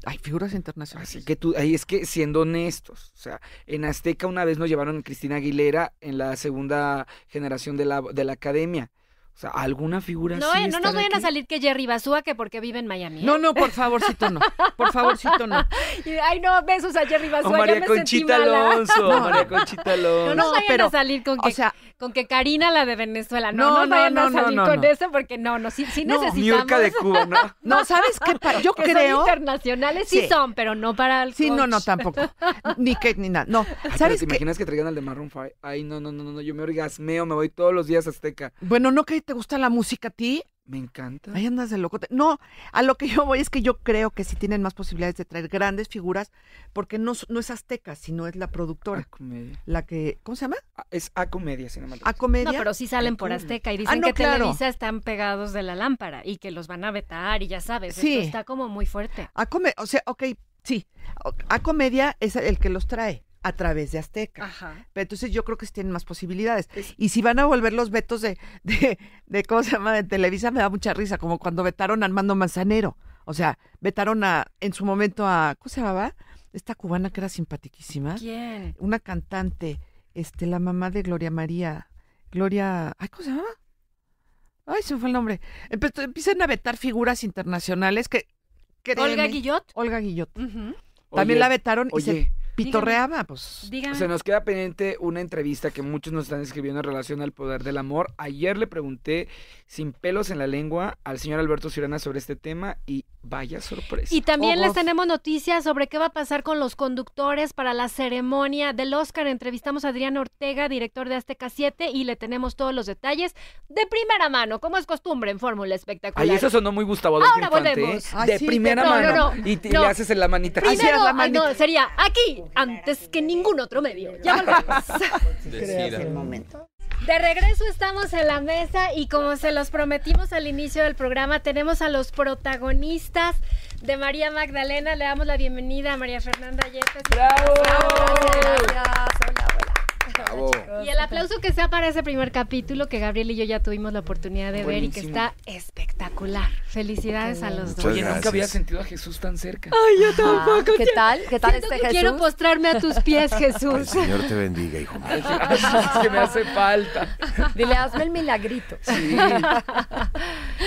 Hay figuras internacionales. Así que tú, ahí es que siendo honestos, o sea, en Azteca una vez nos llevaron a Cristina Aguilera en la segunda generación de la, de la academia. O sea, alguna figura No, eh, no nos vayan a salir que Jerry Basúa que porque vive en Miami. ¿eh? No, no, por favorcito no. Por favorcito no. Ay, no, besos a Jerry Basúa. O María ya me Conchita sentí mala. Alonso, no, María Conchita Alonso. No, no, nos vayan a salir con que o sea, con que Karina la de Venezuela. No, no, no, no, a salir no, no, con eso porque no, no, sí, sí necesitamos. No, de Cuba, no. No, ¿sabes qué? Yo que Son internacionales sí. son, pero no para el Sí, no, no, tampoco. Ni Kate ni nada. No, Ay, ¿sabes ¿Te imaginas que traigan al de Maroon 5? Ay, no, no, no, no, yo me orgasmeo, me voy todos los días a Azteca. Bueno, ¿no que te gusta la música a ti? Me encanta. Ahí andas de locote. No, a lo que yo voy es que yo creo que sí tienen más posibilidades de traer grandes figuras, porque no, no es Azteca, sino es la productora. La que, ¿cómo se llama? Ah, es A Comedia, se no A Comedia. No, pero sí salen por Azteca y ah, dicen que Televisa están pegados de la lámpara y que los van a vetar y ya sabes. Sí. está como muy fuerte. A Comedia, o sea, ok, sí. A Comedia es el que los trae a través de Azteca. Ajá. Pero entonces yo creo que tienen más posibilidades. Y si van a volver los vetos de, de, de, ¿cómo se llama? De Televisa, me da mucha risa, como cuando vetaron a Armando Manzanero. O sea, vetaron a, en su momento a, ¿cómo se llamaba? Esta cubana que era simpaticísima. ¿Quién? Una cantante, este, la mamá de Gloria María. Gloria, ay, ¿cómo se llamaba? Ay, se me fue el nombre. empiezan a vetar figuras internacionales que... Olga Guillot. Olga Guillot. También la vetaron y se Pitorreaba, pues. Se nos queda pendiente una entrevista que muchos nos están escribiendo en relación al poder del amor. Ayer le pregunté sin pelos en la lengua al señor Alberto Ciurana sobre este tema y vaya sorpresa. Y también les tenemos noticias sobre qué va a pasar con los conductores para la ceremonia del Oscar. Entrevistamos a Adrián Ortega, director de Azteca 7, y le tenemos todos los detalles de primera mano, como es costumbre en Fórmula Espectacular. Ahí eso sonó muy Gustavo Ahora Infante, ¿eh? de primera mano. y, haces en la manita. sería aquí antes que ningún otro medio. Ya pues, momento. De regreso estamos en la mesa y como se los prometimos al inicio del programa, tenemos a los protagonistas de María Magdalena. Le damos la bienvenida a María Fernanda Yeses. Y el aplauso que sea para ese primer capítulo que Gabriel y yo ya tuvimos la oportunidad de ver y que está espectacular. Felicidades a los dos. Oye, nunca había sentido a Jesús tan cerca. Ay, yo tampoco. Ah, ¿Qué tal? ¿Qué tal este Jesús? Quiero postrarme a tus pies, Jesús. El Señor te bendiga, hijo mío. es que me hace falta. Dile, hazme el milagrito. Sí.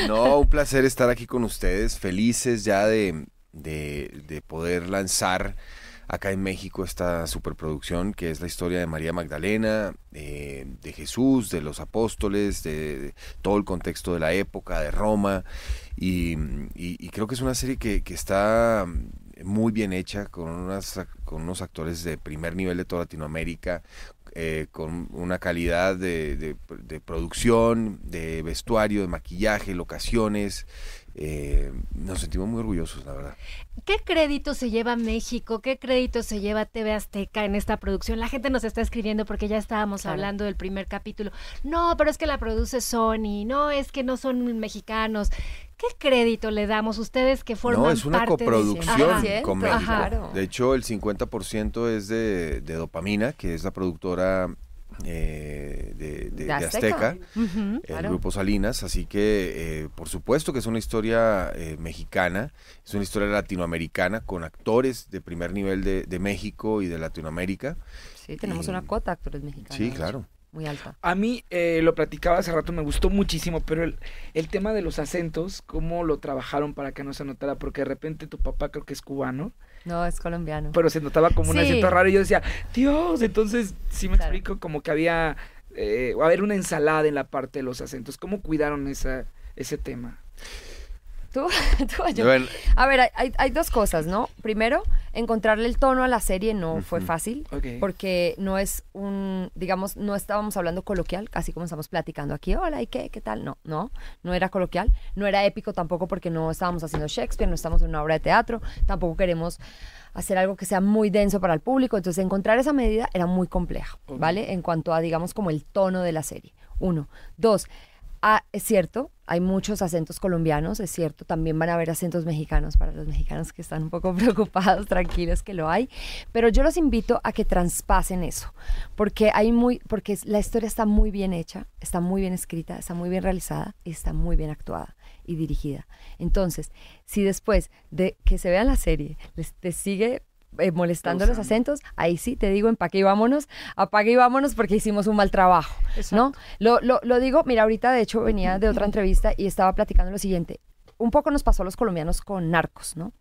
No, un placer estar aquí con ustedes, felices ya de, de poder lanzar Acá en México esta superproducción que es la historia de María Magdalena, eh, de Jesús, de los apóstoles, de, todo el contexto de la época, de Roma. Y, creo que es una serie que, está muy bien hecha, con, unas, con unos actores de primer nivel de toda Latinoamérica, eh, con una calidad de, de, producción, de vestuario, de maquillaje, locaciones, eh, nos sentimos muy orgullosos, la verdad. ¿Qué crédito se lleva México? ¿Qué crédito se lleva TV Azteca en esta producción? La gente nos está escribiendo porque ya estábamos hablando del primer capítulo. No, pero es que la produce Sony, no, es que no son mexicanos. ¿Qué crédito le damos ustedes que forman parte No, es una coproducción de... con México. De hecho, el 50% es de Dopamina, que es la productora eh, de, Azteca, el grupo Salinas, así que eh, por supuesto que es una historia eh, mexicana, es una historia latinoamericana con actores de primer nivel de, México y de Latinoamérica. Sí, tenemos una cota de actores mexicanos. Sí, claro muy alta. A mí, eh, lo platicaba hace rato, me gustó muchísimo, pero el, el, tema de los acentos, cómo lo trabajaron para que no se notara, porque de repente tu papá creo que es cubano. No, es colombiano. Pero se notaba como un acento raro y yo decía, Dios, entonces sí me explico como que había, eh, haber una ensalada en la parte de los acentos. ¿Cómo cuidaron esa, ese tema? Tú, tú, yo. A ver, hay, hay dos cosas, ¿no? Primero, encontrarle el tono a la serie no fue fácil, porque no es un, digamos, no estábamos hablando coloquial, así como estamos platicando aquí, hola, ¿y qué? ¿Qué tal? No, no, no era coloquial, no era épico tampoco porque no estábamos haciendo Shakespeare, no estamos en una obra de teatro, tampoco queremos hacer algo que sea muy denso para el público, entonces encontrar esa medida era muy compleja, ¿vale? En cuanto a, digamos, como el tono de la serie, uno. Dos, Ah, es cierto, hay muchos acentos colombianos, es cierto, también van a haber acentos mexicanos para los mexicanos que están un poco preocupados, tranquilos que lo hay, pero yo los invito a que traspasen eso, porque hay muy porque la historia está muy bien hecha, está muy bien escrita, está muy bien realizada y está muy bien actuada y dirigida. Entonces, si después de que se vean la serie les, sigue eh, molestando los acentos, ahí sí te digo empaque y vámonos, apague y vámonos porque hicimos un mal trabajo, ¿no? Lo, lo digo, mira, ahorita de hecho venía de otra entrevista y estaba platicando lo siguiente. Un poco nos pasó a los colombianos con narcos, ¿no?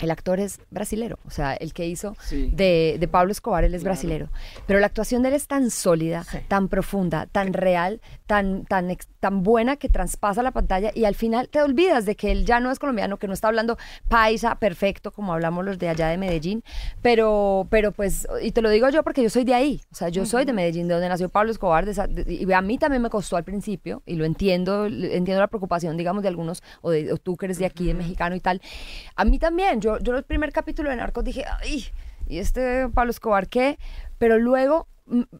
el actor es brasilero, o sea, el que hizo de, Pablo Escobar, él es brasilero. Pero la actuación de él es tan sólida, tan profunda, tan real, tan, tan, tan buena que traspasa la pantalla y al final te olvidas de que él ya no es colombiano, que no está hablando paisa perfecto como hablamos los de allá de Medellín, pero, pero pues, y te lo digo yo porque yo soy de ahí, o sea, yo soy de Medellín, de donde nació Pablo Escobar, y a mí también me costó al principio, y lo entiendo, entiendo la preocupación, digamos, de algunos, o, de, tú que eres de aquí, de mexicano y tal, a mí también yo, yo el primer capítulo de Narcos dije, ay, ¿y este Pablo Escobar qué? Pero luego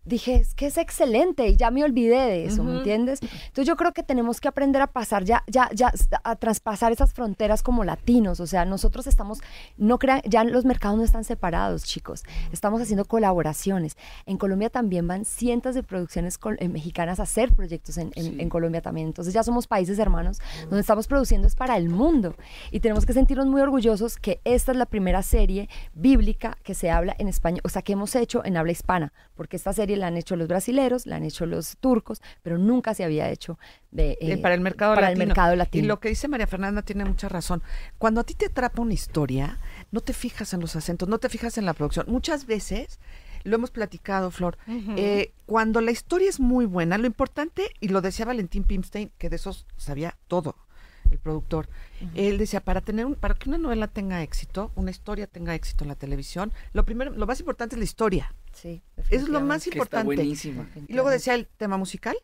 dije, es que es excelente y ya me olvidé de eso, ¿me entiendes? Entonces yo creo que tenemos que aprender a pasar ya, ya, ya, a traspasar esas fronteras como latinos, o sea, nosotros estamos, no crean, ya los mercados no están separados, chicos, estamos haciendo colaboraciones. En Colombia también van cientos de producciones eh, mexicanas a hacer proyectos en, en Colombia también, entonces ya somos países hermanos, donde estamos produciendo es para el mundo y tenemos que sentirnos muy orgullosos que esta es la primera serie bíblica que se habla en español, o sea, que hemos hecho en habla hispana, porque esta serie la han hecho los brasileros, la han hecho los turcos, pero nunca se había hecho de, eh, eh, para, el mercado, latino. Y lo que dice María Fernanda tiene mucha razón. Cuando a ti te atrapa una historia, no te fijas en los acentos, no te fijas en la producción. Muchas veces lo hemos platicado, Flor. Eh, cuando la historia es muy buena, lo importante, y lo decía Valentín Pimstein, que de esos sabía todo el productor, él decía, para tener para que una novela tenga éxito, una historia tenga éxito en la televisión, lo primero, lo más importante es la historia. Es lo más importante. Y luego decía el tema musical,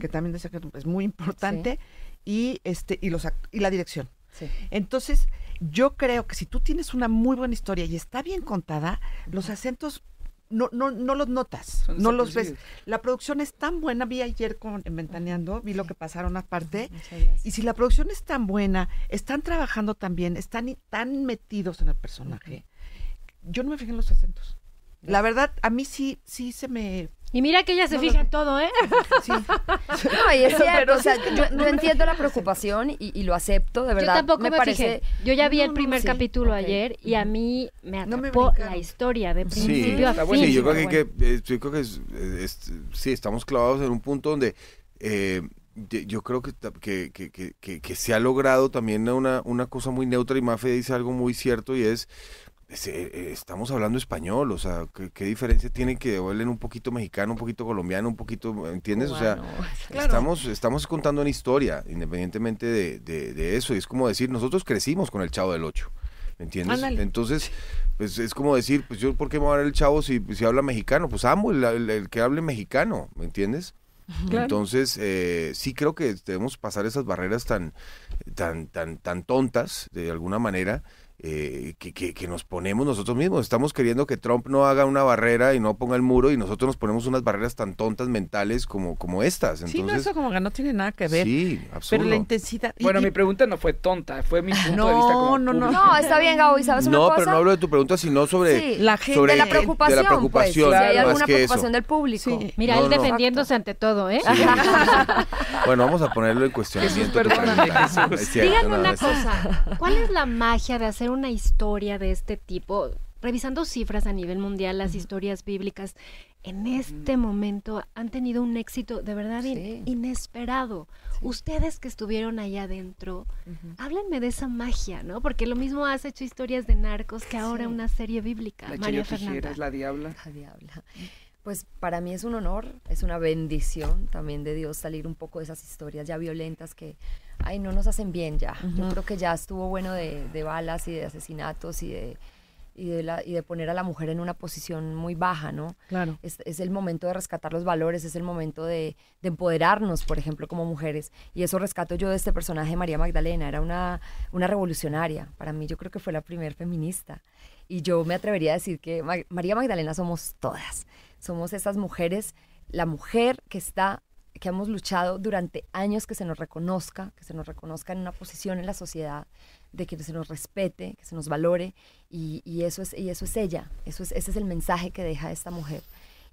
que también decía que es muy importante, y este, y los y la dirección. Entonces, yo creo que si tú tienes una muy buena historia y está bien contada, los acentos no, no, no los notas, no los ves. La producción es tan buena, vi ayer con, en Ventaneando, vi lo que pasaron aparte, y si la producción es tan buena, están trabajando tan bien, están tan metidos en el personaje, yo no me fijé en los acentos. La verdad, a mí sí, sí se me y mira que ella se fija en todo, ¿eh? Sí. No, y es o entiendo la preocupación y, lo acepto, de verdad. Yo tampoco me, parece... Yo ya vi el primer capítulo ayer y a mí me atrapó la historia de principio sí, a fin. Sí, eh, yo creo que, sí, estamos clavados en un punto donde eh, yo creo que, que, que, se ha logrado también una, una cosa muy neutra y Mafe dice algo muy cierto y es eh, eh, estamos hablando español, o sea, ¿qué, diferencia tiene que huelen un poquito mexicano, un poquito colombiano, un poquito, ¿entiendes? o sea, estamos, estamos contando una historia, independientemente de, de, eso, y es como decir, nosotros crecimos con el Chavo del Ocho, ¿entiendes? Entonces, pues es como decir, pues yo, ¿por qué me va a dar el Chavo si, si habla mexicano? Pues amo el, que hable mexicano, ¿me entiendes? Entonces, eh, sí creo que debemos pasar esas barreras tan, tan, tan tontas, de alguna manera, eh, que, que, nos ponemos nosotros mismos. Estamos queriendo que Trump no haga una barrera y no ponga el muro y nosotros nos ponemos unas barreras tan tontas mentales como, como estas. Entonces, sí, no, eso como que no tiene nada que ver. Sí, Pero la intensidad... Bueno, mi pregunta no fue tonta, fue mi punto no, de vista no No, no, no. está bien, Gabo, ¿y sabes una no, pero no hablo de tu pregunta, sino sobre... la gente, sobre la preocupación, la pues, preocupación si hay alguna preocupación del público. Mira, él defendiéndose ante todo, ¿eh? bueno, vamos a ponerlo en cuestionamiento. Díganme una cosa, ¿cuál es la magia de hacer una historia de este tipo, revisando cifras a nivel mundial, las historias bíblicas en este momento han tenido un éxito de verdad inesperado. Ustedes que estuvieron allá adentro, háblenme de esa magia, ¿no? Porque lo mismo has hecho historias de narcos que ahora una serie bíblica. María Fernanda. La diabla. Mm. Pues para mí es un honor, es una bendición también de Dios salir un poco de esas historias ya violentas que ay, no nos hacen bien ya. Yo creo que ya estuvo bueno de, balas y de asesinatos y de, y de, poner a la mujer en una posición muy baja, ¿no? Claro. Es, el momento de rescatar los valores, es el momento de, empoderarnos, por ejemplo, como mujeres. Y eso rescato yo de este personaje, María Magdalena. Era una, una revolucionaria. Para mí, yo creo que fue la primer feminista. Y yo me atrevería a decir que María Magdalena somos todas. Somos esas mujeres, la mujer que está que hemos luchado durante años que se nos reconozca, que se nos reconozca en una posición en la sociedad, de que se nos respete, que se nos valore, y, eso, es, y eso es ella, eso es, ese es el mensaje que deja esta mujer.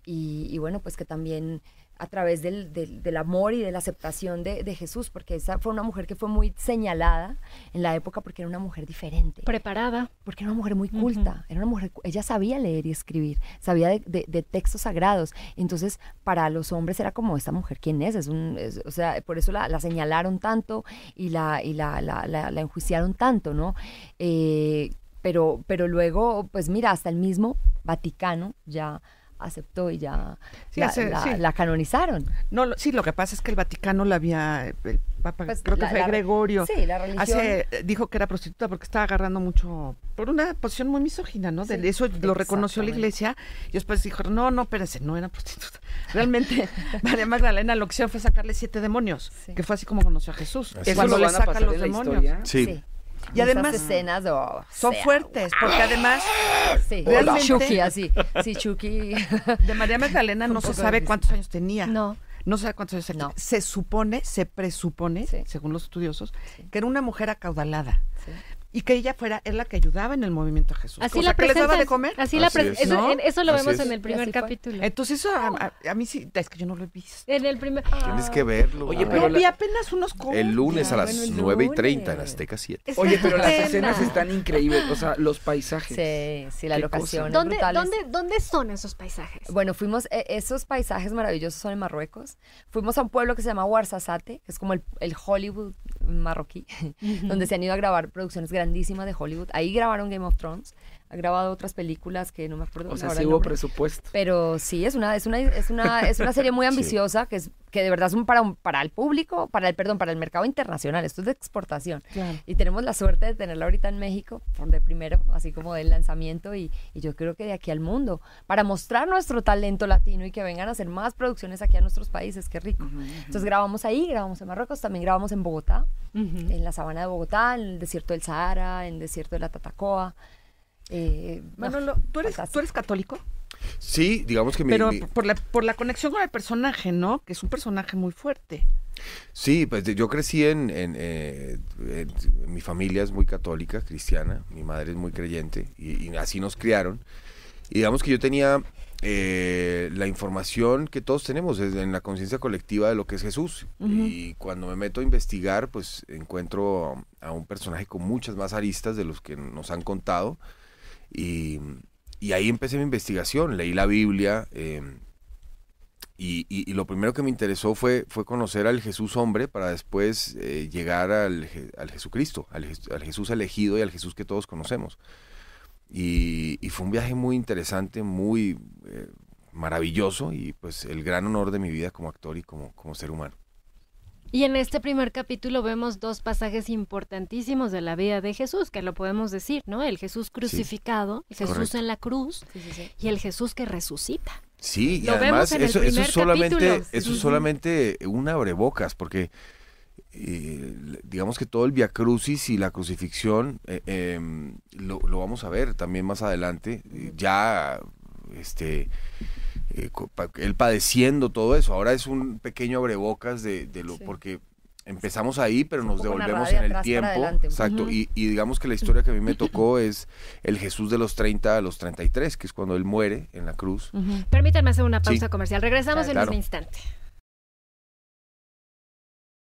Y, y bueno, pues que también a través del, amor y de la aceptación de, Jesús, porque esa fue una mujer que fue muy señalada en la época porque era una mujer diferente. Preparada. Porque era una mujer muy culta, era una mujer, ella sabía leer y escribir, sabía de, textos sagrados. Entonces, para los hombres era como, esta mujer, ¿quién es? es, un, o sea, por eso la, señalaron tanto y la, la, enjuiciaron tanto, ¿no? Eh, pero, pero luego, pues mira, hasta el mismo Vaticano ya aceptó y ya la, canonizaron. No, sí, lo que pasa es que el Vaticano la había, el Papa, pues, creo que fue Gregorio, sí, la religión. Hace, dijo que era prostituta porque estaba agarrando mucho, por una posición muy misógina, ¿no? De, eso lo reconoció la iglesia y después dijo, no, no, ese no era prostituta. Realmente, María Magdalena lo que fue sacarle siete demonios, que fue así como conoció a Jesús. es cuando lo le sacan los demonios. sí. Y además oh, son fuertes, porque además realmente, así, sí Chucky. De María Magdalena no se sabe cuántos años tenía. No. No sabe cuántos años tenía. Se supone, se presupone, según los estudiosos, que era una mujer acaudalada y que ella fuera es la que ayudaba en el movimiento Jesús. Así la les daba de comer. Así, la Eso, lo vemos en el primer capítulo. Entonces eso a, mí sí, es que yo no lo he visto. En el primer... Ah. Tienes que verlo. Oye, ah. pero vi apenas unos El lunes a ah, las nueve y 30 en Azteca 7. Oye, pero las escenas están increíbles, o sea, los paisajes. Sí, sí, la locación. ¿Dónde, ¿Dónde, ¿Dónde son esos paisajes? Bueno, fuimos, e, esos paisajes maravillosos son en Marruecos. Fuimos a un pueblo que se llama Warsasate, que es como el, Hollywood marroquí, donde se han ido a grabar producciones grandes grandísima de Hollywood. Ahí grabaron Game of Thrones ha grabado otras películas que no me acuerdo. O sea, hubo presupuesto. Pero sí, es una, es una, es una, es una serie muy ambiciosa que es que de verdad es un para, para el público, para el, perdón, para el mercado internacional. Esto es de exportación. Y tenemos la suerte de tenerla ahorita en México, de primero, así como del lanzamiento, y, yo creo que de aquí al mundo, para mostrar nuestro talento latino y que vengan a hacer más producciones aquí a nuestros países, qué rico. Entonces grabamos ahí, grabamos en Marruecos, también grabamos en Bogotá, en la sabana de Bogotá, en el desierto del Sahara, en el desierto de la Tatacoa. Eh, Manolo, ¿tú, eres, católico? Sí, digamos que mi, Pero Por, la, por la conexión con el personaje, ¿no? Que es un personaje muy fuerte. Sí, pues yo crecí en, eh, mi familia es muy católica, cristiana, mi madre es muy creyente y, así nos criaron. Y digamos que yo tenía eh, la información que todos tenemos en la conciencia colectiva de lo que es Jesús. Y cuando me meto a investigar, pues encuentro a un personaje con muchas más aristas de los que nos han contado y, ahí empecé mi investigación, leí la Biblia. Em, y, lo primero que me interesó fue, fue conocer al Jesús hombre para después eh, llegar al, Jesucristo, al, Jesús elegido y al Jesús que todos conocemos. Y, fue un viaje muy interesante, muy eh, maravilloso y pues el gran honor de mi vida como actor y como, como ser humano. Y en este primer capítulo vemos dos pasajes importantísimos de la vida de Jesús, que lo podemos decir, ¿no? El Jesús crucificado, Jesús en la cruz y el Jesús que resucita. Sí, y además eso, es solamente, eso es solamente un abrebocas, porque eh, digamos que todo el Via Crucis y la crucifixión eh, em, lo, lo, vamos a ver también más adelante, ya este eh, él padeciendo todo eso. Ahora es un pequeño abrebocas de, lo, porque empezamos ahí, pero nos devolvemos en el tiempo. Exacto. y, digamos que la historia que a mí me tocó es el Jesús de los 30 a los 33, que es cuando él muere en la cruz. Permítanme hacer una pausa comercial. Regresamos en un este instante.